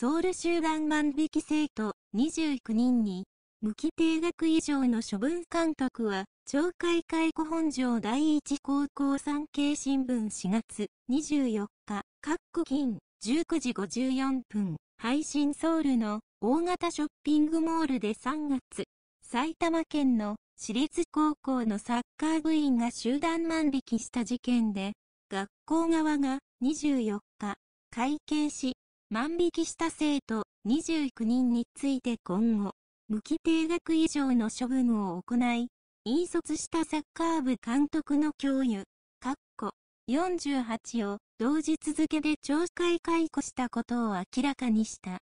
ソウル集団万引き生徒29人に、無期定額以上の処分監督は、懲戒解雇本条第一高校産経新聞4月24日、各個金、19時54分、配信ソウルの大型ショッピングモールで3月、埼玉県の私立高校のサッカー部員が集団万引きした事件で、学校側が24日、会見し、万引きした生徒29人について今後、無期定額以上の処分を行い、引率したサッカー部監督の教諭、ッコ48を同日付で懲戒解雇したことを明らかにした。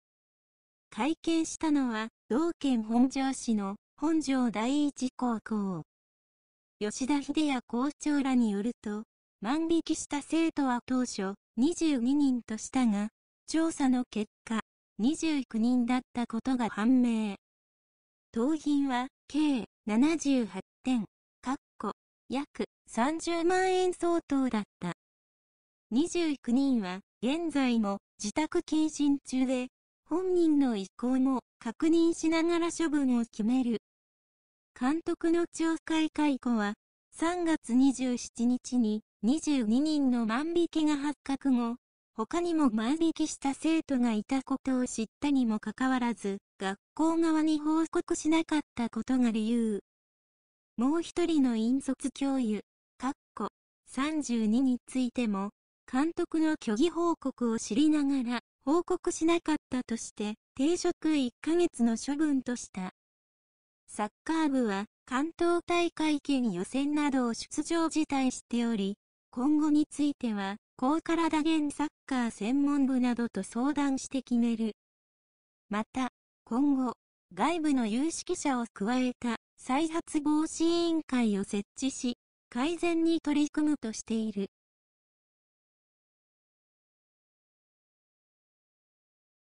会見したのは、同県本庄市の本庄第一高校。吉田秀也校長らによると、万引きした生徒は当初22人としたが、調査の結果、29人だったことが判明。盗品は計78点、かっこ約30万円相当だった。29人は現在も自宅謹慎中で、本人の意向も確認しながら処分を決める。監督の懲戒解雇は3月27日に22人の万引きが発覚後、他にも前引きした生徒がいたことを知ったにもかかわらず、学校側に報告しなかったことが理由。もう一人の引率教諭、かっこ32についても、監督の虚偽報告を知りながら、報告しなかったとして、停職1ヶ月の処分とした。サッカー部は、関東大会兼予選などを出場辞退しており、今後については、高体原サッカー専門部などと相談して決める。また、今後、外部の有識者を加えた再発防止委員会を設置し、改善に取り組むとしている。